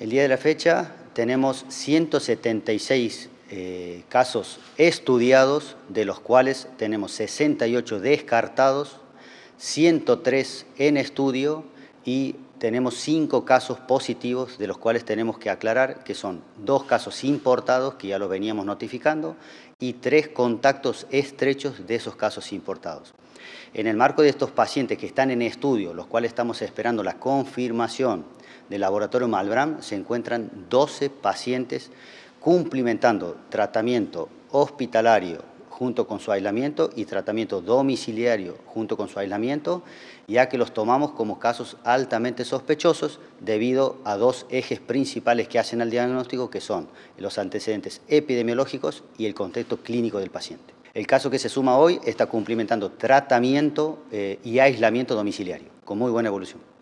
El día de la fecha tenemos 176 eh, casos estudiados, de los cuales tenemos 68 descartados, 103 en estudio y tenemos cinco casos positivos de los cuales tenemos que aclarar que son dos casos importados que ya los veníamos notificando y tres contactos estrechos de esos casos importados. En el marco de estos pacientes que están en estudio, los cuales estamos esperando la confirmación del laboratorio Malbram, se encuentran 12 pacientes cumplimentando tratamiento hospitalario junto con su aislamiento y tratamiento domiciliario junto con su aislamiento, ya que los tomamos como casos altamente sospechosos debido a dos ejes principales que hacen al diagnóstico, que son los antecedentes epidemiológicos y el contexto clínico del paciente. El caso que se suma hoy está cumplimentando tratamiento eh, y aislamiento domiciliario, con muy buena evolución.